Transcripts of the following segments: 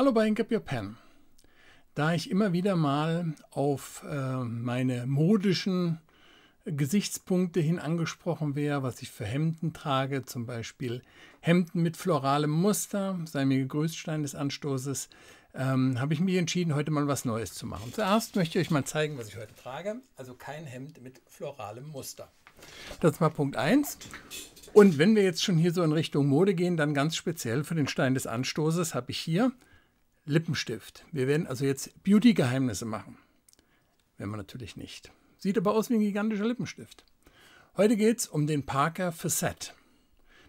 Hallo bei Get Your Pen. Da ich immer wieder mal auf äh, meine modischen Gesichtspunkte hin angesprochen wäre, was ich für Hemden trage, zum Beispiel Hemden mit floralem Muster, sei mir gegrüßt, Stein des Anstoßes, ähm, habe ich mich entschieden, heute mal was Neues zu machen. Zuerst möchte ich euch mal zeigen, was ich heute trage. Also kein Hemd mit floralem Muster. Das ist mal Punkt 1. Und wenn wir jetzt schon hier so in Richtung Mode gehen, dann ganz speziell für den Stein des Anstoßes habe ich hier Lippenstift. Wir werden also jetzt Beauty-Geheimnisse machen. Wenn man natürlich nicht. Sieht aber aus wie ein gigantischer Lippenstift. Heute geht es um den Parker Facet.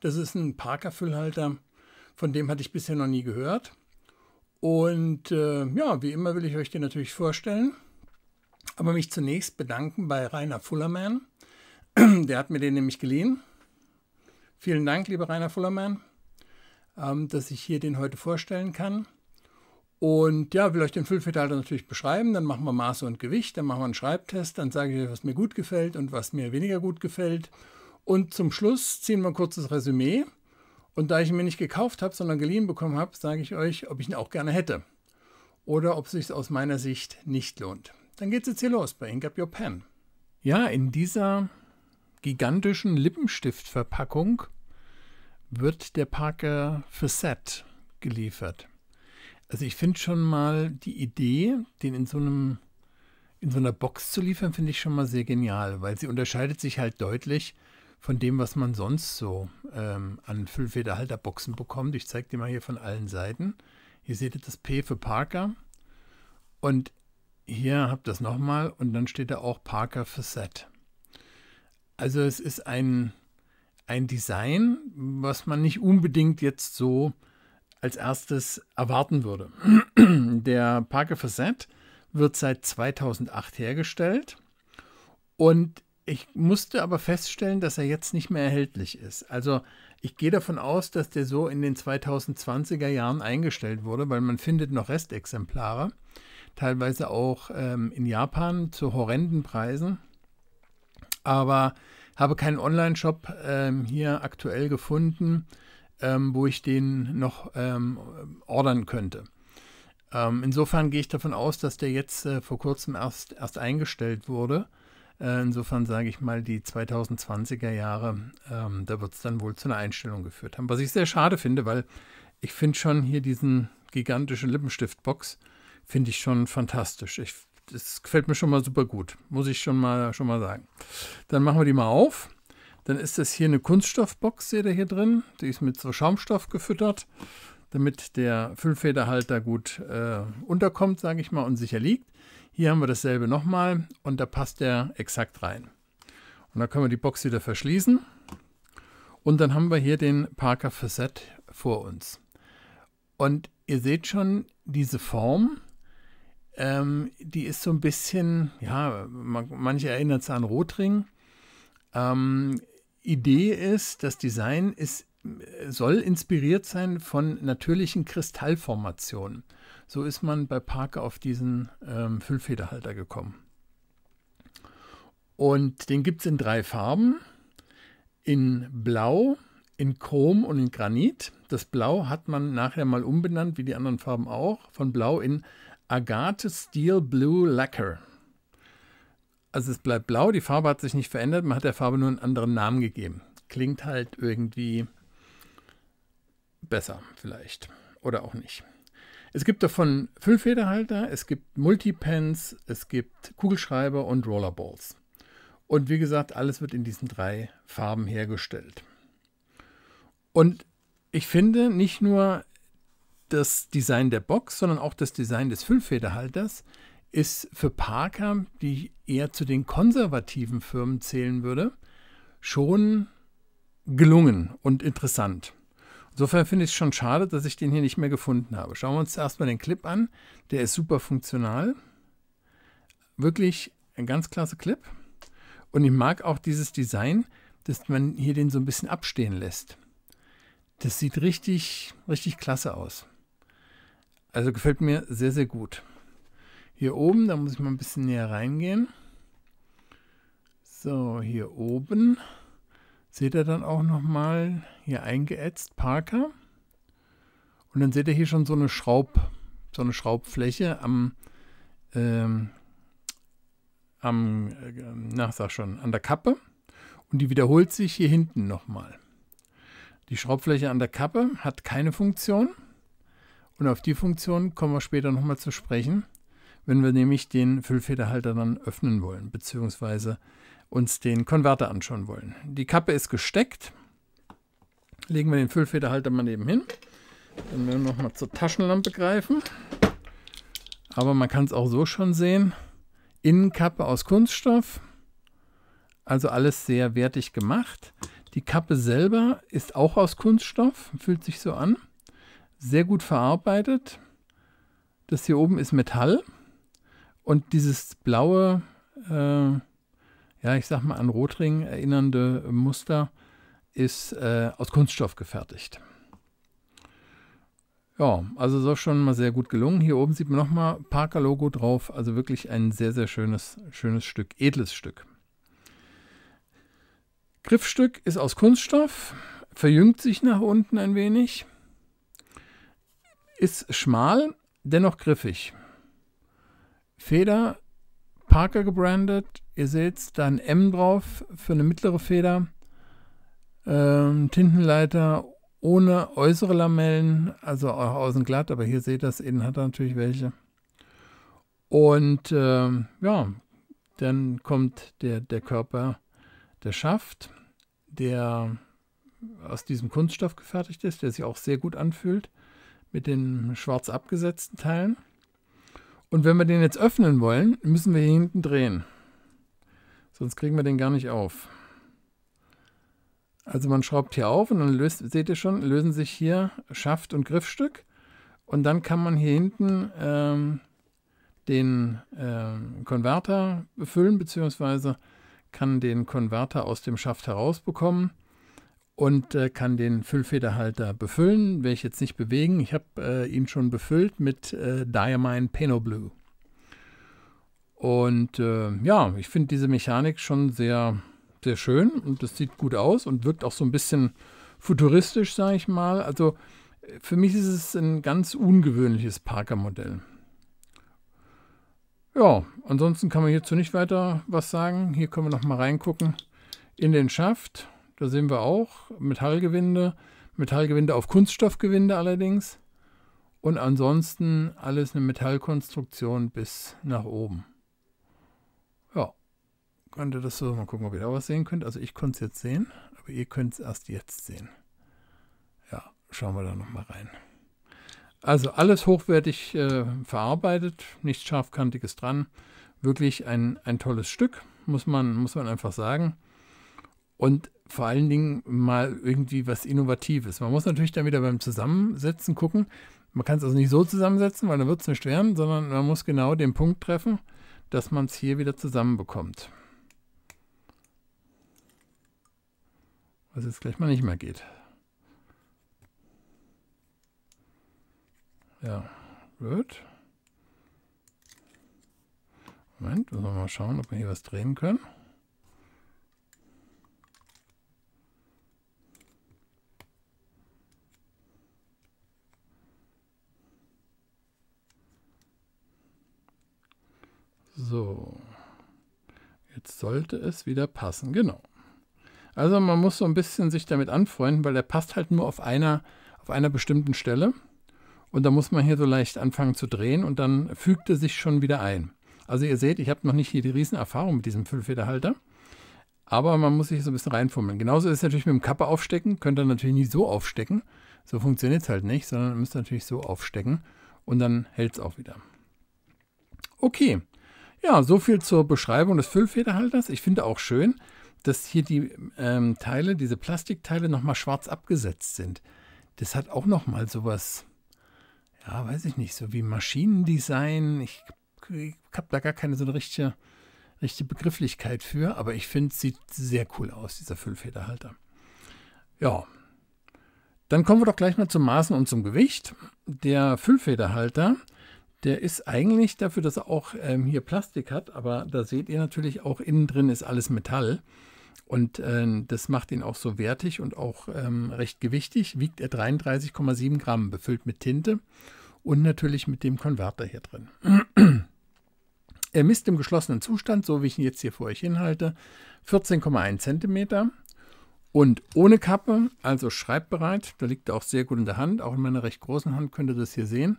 Das ist ein Parker-Füllhalter, von dem hatte ich bisher noch nie gehört. Und äh, ja, wie immer will ich euch den natürlich vorstellen. Aber mich zunächst bedanken bei Rainer Fullerman. Der hat mir den nämlich geliehen. Vielen Dank, lieber Rainer Fullerman, ähm, dass ich hier den heute vorstellen kann. Und ja, will euch den Füllfilter natürlich beschreiben, dann machen wir Maße und Gewicht, dann machen wir einen Schreibtest, dann sage ich euch, was mir gut gefällt und was mir weniger gut gefällt. Und zum Schluss ziehen wir ein kurzes Resümee. Und da ich ihn mir nicht gekauft habe, sondern geliehen bekommen habe, sage ich euch, ob ich ihn auch gerne hätte. Oder ob es sich aus meiner Sicht nicht lohnt. Dann geht's jetzt hier los bei Ink Up Your Pen. Ja, in dieser gigantischen Lippenstiftverpackung wird der Parker Facet geliefert. Also ich finde schon mal die Idee, den in so einem in so einer Box zu liefern, finde ich schon mal sehr genial, weil sie unterscheidet sich halt deutlich von dem, was man sonst so ähm, an Füllfederhalterboxen bekommt. Ich zeige dir mal hier von allen Seiten. Hier seht ihr das P für Parker und hier habt ihr das nochmal und dann steht da auch Parker für Set. Also es ist ein, ein Design, was man nicht unbedingt jetzt so als erstes erwarten würde. Der Parker Facet wird seit 2008 hergestellt und ich musste aber feststellen, dass er jetzt nicht mehr erhältlich ist. Also ich gehe davon aus, dass der so in den 2020er Jahren eingestellt wurde, weil man findet noch Restexemplare, teilweise auch ähm, in Japan zu horrenden Preisen. Aber habe keinen Online-Shop ähm, hier aktuell gefunden ähm, wo ich den noch ähm, ordern könnte. Ähm, insofern gehe ich davon aus, dass der jetzt äh, vor kurzem erst, erst eingestellt wurde. Äh, insofern sage ich mal, die 2020er Jahre, ähm, da wird es dann wohl zu einer Einstellung geführt haben. Was ich sehr schade finde, weil ich finde schon hier diesen gigantischen Lippenstiftbox, finde ich schon fantastisch. Ich, das gefällt mir schon mal super gut, muss ich schon mal, schon mal sagen. Dann machen wir die mal auf. Dann ist das hier eine Kunststoffbox, seht ihr hier drin. Die ist mit so Schaumstoff gefüttert, damit der Füllfederhalter gut äh, unterkommt, sage ich mal, und sicher liegt. Hier haben wir dasselbe nochmal und da passt der exakt rein. Und dann können wir die Box wieder verschließen. Und dann haben wir hier den Parker Facet vor uns. Und ihr seht schon, diese Form, ähm, die ist so ein bisschen, ja, man, manche erinnert es an Rotring. Ähm, Idee ist, das Design ist, äh, soll inspiriert sein von natürlichen Kristallformationen. So ist man bei Parker auf diesen ähm, Füllfederhalter gekommen. Und den gibt es in drei Farben. In Blau, in Chrom und in Granit. Das Blau hat man nachher mal umbenannt, wie die anderen Farben auch, von Blau in Agate Steel Blue Lacquer. Also es bleibt blau, die Farbe hat sich nicht verändert, man hat der Farbe nur einen anderen Namen gegeben. Klingt halt irgendwie besser vielleicht oder auch nicht. Es gibt davon Füllfederhalter, es gibt Multipens, es gibt Kugelschreiber und Rollerballs. Und wie gesagt, alles wird in diesen drei Farben hergestellt. Und ich finde nicht nur das Design der Box, sondern auch das Design des Füllfederhalters ist für Parker, die eher zu den konservativen Firmen zählen würde, schon gelungen und interessant. Insofern finde ich es schon schade, dass ich den hier nicht mehr gefunden habe. Schauen wir uns erstmal den Clip an. Der ist super funktional. Wirklich ein ganz klasse Clip. Und ich mag auch dieses Design, dass man hier den so ein bisschen abstehen lässt. Das sieht richtig, richtig klasse aus. Also gefällt mir sehr, sehr gut. Hier oben, da muss ich mal ein bisschen näher reingehen. So, hier oben seht ihr dann auch nochmal hier eingeätzt Parker. Und dann seht ihr hier schon so eine Schraub, so eine Schraubfläche am, ähm, am, äh, na, sag schon, an der Kappe. Und die wiederholt sich hier hinten nochmal. Die Schraubfläche an der Kappe hat keine Funktion. Und auf die Funktion kommen wir später nochmal zu sprechen wenn wir nämlich den Füllfederhalter dann öffnen wollen, beziehungsweise uns den Konverter anschauen wollen. Die Kappe ist gesteckt. Legen wir den Füllfederhalter mal hin. Dann werden wir nochmal zur Taschenlampe greifen. Aber man kann es auch so schon sehen. Innenkappe aus Kunststoff. Also alles sehr wertig gemacht. Die Kappe selber ist auch aus Kunststoff, fühlt sich so an. Sehr gut verarbeitet. Das hier oben ist Metall. Und dieses blaue, äh, ja, ich sag mal an Rotring erinnernde Muster ist äh, aus Kunststoff gefertigt. Ja, also so schon mal sehr gut gelungen. Hier oben sieht man nochmal Parker-Logo drauf. Also wirklich ein sehr, sehr schönes, schönes Stück, edles Stück. Griffstück ist aus Kunststoff, verjüngt sich nach unten ein wenig, ist schmal, dennoch griffig. Feder, Parker gebrandet. Ihr seht da ein M drauf für eine mittlere Feder. Ähm, Tintenleiter ohne äußere Lamellen, also auch außen glatt, aber hier seht ihr das, innen hat er natürlich welche. Und ähm, ja, dann kommt der, der Körper, der Schaft, der aus diesem Kunststoff gefertigt ist, der sich auch sehr gut anfühlt, mit den schwarz abgesetzten Teilen. Und wenn wir den jetzt öffnen wollen, müssen wir hier hinten drehen. Sonst kriegen wir den gar nicht auf. Also man schraubt hier auf und dann löst, seht ihr schon, lösen sich hier Schaft und Griffstück. Und dann kann man hier hinten ähm, den ähm, Konverter befüllen, beziehungsweise kann den Konverter aus dem Schaft herausbekommen und äh, kann den Füllfederhalter befüllen. Werde ich jetzt nicht bewegen. Ich habe äh, ihn schon befüllt mit äh, Diamine Pinot Blue. Und äh, ja, ich finde diese Mechanik schon sehr, sehr schön und das sieht gut aus und wirkt auch so ein bisschen futuristisch, sage ich mal. Also für mich ist es ein ganz ungewöhnliches Parker-Modell. Ja, ansonsten kann man hierzu nicht weiter was sagen. Hier können wir nochmal reingucken in den Schaft. Da sehen wir auch Metallgewinde, Metallgewinde auf Kunststoffgewinde allerdings. Und ansonsten alles eine Metallkonstruktion bis nach oben. Ja, könnt ihr das so, mal gucken, ob ihr da was sehen könnt. Also ich konnte es jetzt sehen, aber ihr könnt es erst jetzt sehen. Ja, schauen wir da nochmal rein. Also alles hochwertig äh, verarbeitet, nichts scharfkantiges dran. Wirklich ein, ein tolles Stück, muss man, muss man einfach sagen und vor allen Dingen mal irgendwie was Innovatives. Man muss natürlich dann wieder beim Zusammensetzen gucken. Man kann es also nicht so zusammensetzen, weil dann wird es nicht werden, sondern man muss genau den Punkt treffen, dass man es hier wieder zusammenbekommt. Was jetzt gleich mal nicht mehr geht. Ja, wird. Moment, müssen wir mal schauen, ob wir hier was drehen können. sollte es wieder passen, genau. Also man muss so ein bisschen sich damit anfreunden, weil der passt halt nur auf einer, auf einer bestimmten Stelle. Und da muss man hier so leicht anfangen zu drehen und dann fügt er sich schon wieder ein. Also ihr seht, ich habe noch nicht hier die riesen Erfahrung mit diesem Füllfederhalter. Aber man muss sich so ein bisschen reinfummeln. Genauso ist es natürlich mit dem Kappe aufstecken. Könnt ihr natürlich nie so aufstecken. So funktioniert es halt nicht, sondern ihr müsst natürlich so aufstecken. Und dann hält es auch wieder. Okay, ja, so viel zur Beschreibung des Füllfederhalters. Ich finde auch schön, dass hier die ähm, Teile, diese Plastikteile nochmal schwarz abgesetzt sind. Das hat auch nochmal sowas, ja, weiß ich nicht, so wie Maschinendesign. Ich, ich habe da gar keine so eine richtige, richtige Begrifflichkeit für, aber ich finde, es sieht sehr cool aus, dieser Füllfederhalter. Ja, dann kommen wir doch gleich mal zum Maßen und zum Gewicht. Der Füllfederhalter der ist eigentlich dafür, dass er auch ähm, hier Plastik hat, aber da seht ihr natürlich auch innen drin ist alles Metall. Und äh, das macht ihn auch so wertig und auch ähm, recht gewichtig. Wiegt er 33,7 Gramm, befüllt mit Tinte und natürlich mit dem Konverter hier drin. er misst im geschlossenen Zustand, so wie ich ihn jetzt hier vor euch hinhalte, 14,1 cm. Und ohne Kappe, also schreibbereit, da liegt er auch sehr gut in der Hand. Auch in meiner recht großen Hand könnt ihr das hier sehen.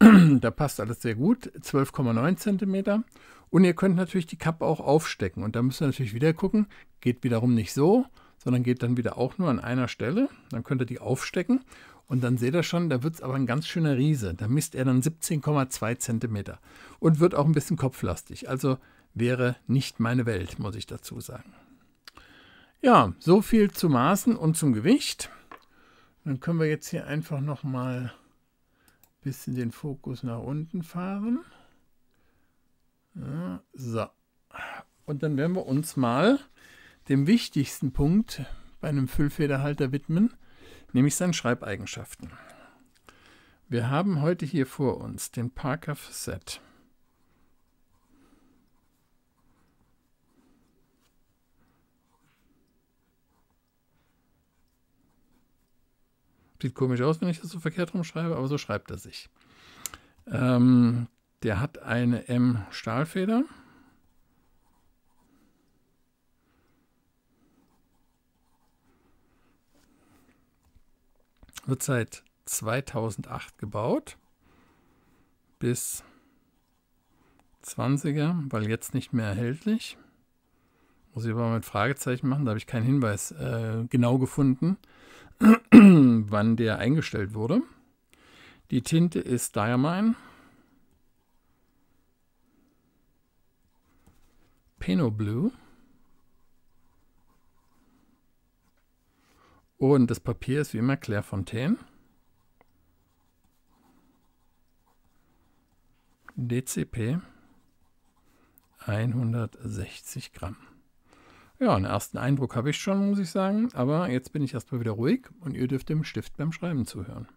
da passt alles sehr gut, 12,9 cm. Und ihr könnt natürlich die Kappe auch aufstecken. Und da müsst ihr natürlich wieder gucken, geht wiederum nicht so, sondern geht dann wieder auch nur an einer Stelle. Dann könnt ihr die aufstecken. Und dann seht ihr schon, da wird es aber ein ganz schöner Riese. Da misst er dann 17,2 cm. und wird auch ein bisschen kopflastig. Also wäre nicht meine Welt, muss ich dazu sagen. Ja, so viel zu Maßen und zum Gewicht. Dann können wir jetzt hier einfach nochmal mal bisschen den Fokus nach unten fahren. Ja, so. Und dann werden wir uns mal dem wichtigsten Punkt bei einem Füllfederhalter widmen, nämlich seinen Schreibeigenschaften. Wir haben heute hier vor uns den Parker Set. Sieht komisch aus, wenn ich das so verkehrt rumschreibe, aber so schreibt er sich. Ähm, der hat eine M-Stahlfeder. Wird seit 2008 gebaut. Bis 20er, weil jetzt nicht mehr erhältlich muss ich aber mit Fragezeichen machen, da habe ich keinen Hinweis äh, genau gefunden, wann der eingestellt wurde. Die Tinte ist Diamine. Pinot Blue. Und das Papier ist wie immer Clairefontaine. DCP 160 Gramm. Ja, einen ersten Eindruck habe ich schon, muss ich sagen, aber jetzt bin ich erstmal wieder ruhig und ihr dürft dem Stift beim Schreiben zuhören.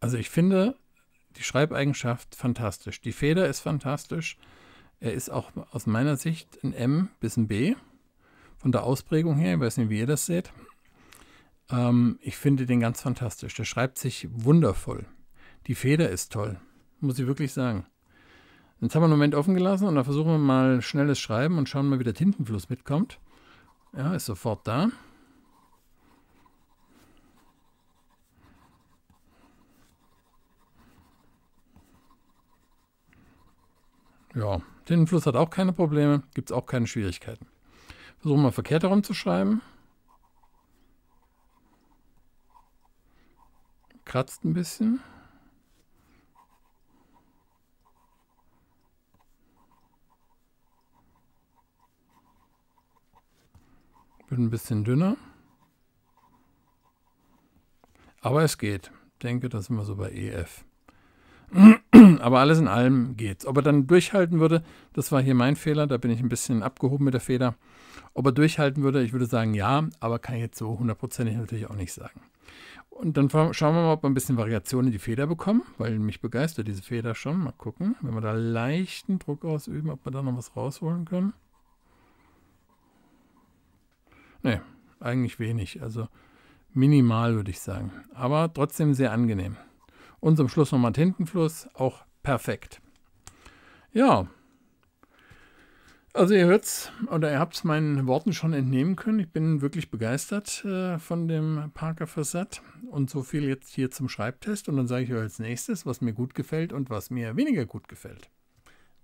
Also ich finde die Schreibeigenschaft fantastisch. Die Feder ist fantastisch. Er ist auch aus meiner Sicht ein M bis ein B. Von der Ausprägung her, ich weiß nicht, wie ihr das seht. Ähm, ich finde den ganz fantastisch. Der schreibt sich wundervoll. Die Feder ist toll, muss ich wirklich sagen. Jetzt haben wir einen Moment offen gelassen und dann versuchen wir mal schnelles Schreiben und schauen mal, wie der Tintenfluss mitkommt. Ja, ist sofort da. Ja, Tintenfluss hat auch keine Probleme, gibt es auch keine Schwierigkeiten. Versuchen wir verkehrt herum zu schreiben. Kratzt ein bisschen. Wird ein bisschen dünner. Aber es geht. Ich denke, da sind wir so bei EF. Aber alles in allem geht's. Ob er dann durchhalten würde, das war hier mein Fehler, da bin ich ein bisschen abgehoben mit der Feder. Ob er durchhalten würde, ich würde sagen ja, aber kann ich jetzt so hundertprozentig natürlich auch nicht sagen. Und dann schauen wir mal, ob wir ein bisschen Variation in die Feder bekommen, weil mich begeistert diese Feder schon. Mal gucken, wenn wir da leichten Druck ausüben, ob wir da noch was rausholen können. Ne, eigentlich wenig, also minimal würde ich sagen. Aber trotzdem sehr angenehm. Und zum Schluss nochmal Tintenfluss, auch perfekt. Ja, also ihr hört's oder ihr habt es meinen Worten schon entnehmen können. Ich bin wirklich begeistert äh, von dem Parker Facet und so viel jetzt hier zum Schreibtest und dann sage ich euch als nächstes, was mir gut gefällt und was mir weniger gut gefällt.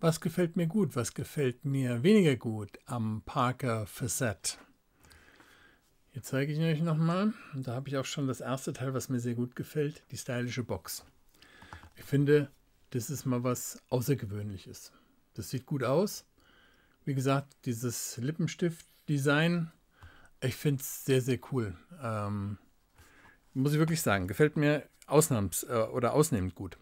Was gefällt mir gut, was gefällt mir weniger gut am Parker Facet? Hier zeige ich euch nochmal, Und da habe ich auch schon das erste Teil, was mir sehr gut gefällt, die stylische Box. Ich finde, das ist mal was Außergewöhnliches. Das sieht gut aus. Wie gesagt, dieses Lippenstift-Design, ich finde es sehr, sehr cool. Ähm, muss ich wirklich sagen, gefällt mir ausnahms- äh, oder ausnehmend gut.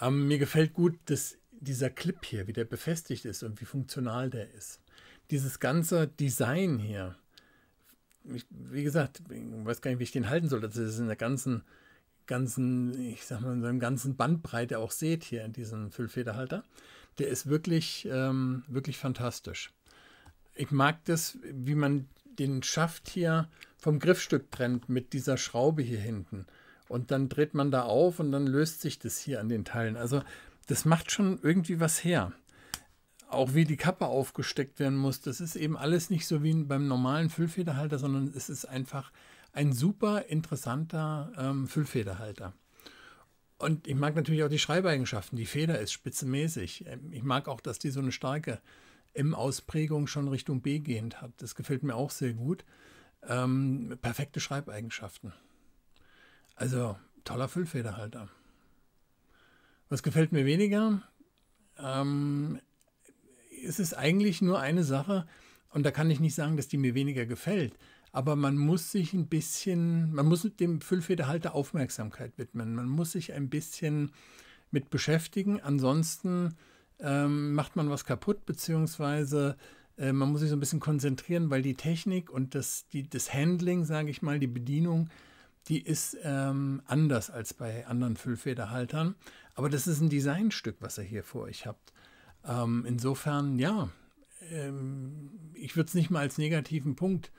Ähm, mir gefällt gut, dass dieser Clip hier, wie der befestigt ist und wie funktional der ist. Dieses ganze Design hier, ich, wie gesagt, ich weiß gar nicht, wie ich den halten soll, Das ist in der ganzen, ganzen, ich sag mal, in seinem ganzen Bandbreite auch seht hier in diesem Füllfederhalter. Der ist wirklich, ähm, wirklich fantastisch. Ich mag das, wie man den Schaft hier vom Griffstück trennt mit dieser Schraube hier hinten. Und dann dreht man da auf und dann löst sich das hier an den Teilen. Also das macht schon irgendwie was her auch wie die Kappe aufgesteckt werden muss, das ist eben alles nicht so wie beim normalen Füllfederhalter, sondern es ist einfach ein super interessanter ähm, Füllfederhalter. Und ich mag natürlich auch die Schreibeigenschaften. Die Feder ist spitzenmäßig. Ähm, ich mag auch, dass die so eine starke M-Ausprägung schon Richtung B gehend hat. Das gefällt mir auch sehr gut. Ähm, perfekte Schreibeigenschaften. Also toller Füllfederhalter. Was gefällt mir weniger? Ähm, es ist eigentlich nur eine Sache, und da kann ich nicht sagen, dass die mir weniger gefällt, aber man muss sich ein bisschen, man muss dem Füllfederhalter Aufmerksamkeit widmen, man muss sich ein bisschen mit beschäftigen, ansonsten ähm, macht man was kaputt, beziehungsweise äh, man muss sich so ein bisschen konzentrieren, weil die Technik und das, die, das Handling, sage ich mal, die Bedienung, die ist ähm, anders als bei anderen Füllfederhaltern. Aber das ist ein Designstück, was ihr hier vor euch habt. Ähm, insofern, ja, ähm, ich würde es nicht mal als negativen Punkt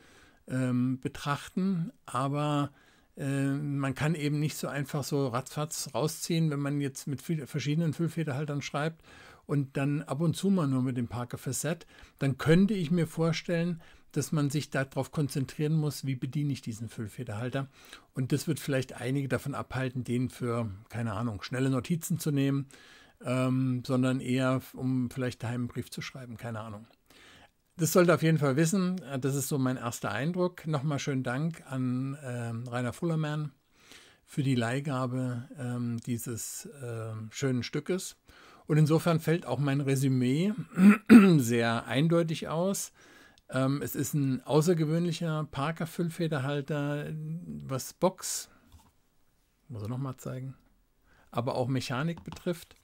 ähm, betrachten, aber äh, man kann eben nicht so einfach so ratzfatz rausziehen, wenn man jetzt mit viel, verschiedenen Füllfederhaltern schreibt und dann ab und zu mal nur mit dem Parker Facet, dann könnte ich mir vorstellen, dass man sich darauf konzentrieren muss, wie bediene ich diesen Füllfederhalter. Und das wird vielleicht einige davon abhalten, den für, keine Ahnung, schnelle Notizen zu nehmen ähm, sondern eher, um vielleicht daheim einen Brief zu schreiben, keine Ahnung. Das sollte auf jeden Fall wissen. Äh, das ist so mein erster Eindruck. Nochmal schönen Dank an äh, Rainer Fullermann für die Leihgabe äh, dieses äh, schönen Stückes. Und insofern fällt auch mein Resümee sehr eindeutig aus. Ähm, es ist ein außergewöhnlicher Parker-Füllfederhalter, was Box, muss ich nochmal zeigen, aber auch Mechanik betrifft.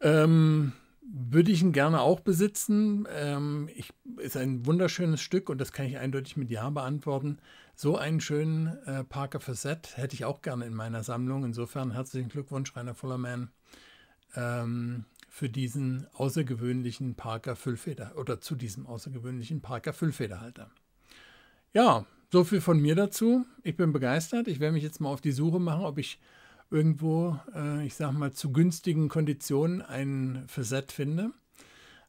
Ähm, würde ich ihn gerne auch besitzen. Ähm, ich, ist ein wunderschönes Stück und das kann ich eindeutig mit Ja beantworten. So einen schönen äh, Parker Facet hätte ich auch gerne in meiner Sammlung. Insofern herzlichen Glückwunsch, Rainer Fullerman, ähm, für diesen außergewöhnlichen Parker Füllfeder oder zu diesem außergewöhnlichen Parker Füllfederhalter. Ja, so viel von mir dazu. Ich bin begeistert. Ich werde mich jetzt mal auf die Suche machen, ob ich irgendwo, äh, ich sag mal, zu günstigen Konditionen ein Facet finde.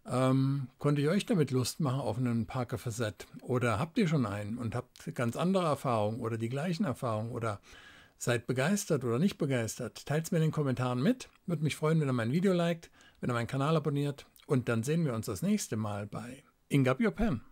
Ähm, konnte ich euch damit Lust machen auf einen Parker Facet? Oder habt ihr schon einen und habt ganz andere Erfahrungen oder die gleichen Erfahrungen oder seid begeistert oder nicht begeistert? Teilt es mir in den Kommentaren mit. Würde mich freuen, wenn ihr mein Video liked, wenn ihr meinen Kanal abonniert und dann sehen wir uns das nächste Mal bei Ing Your Pen.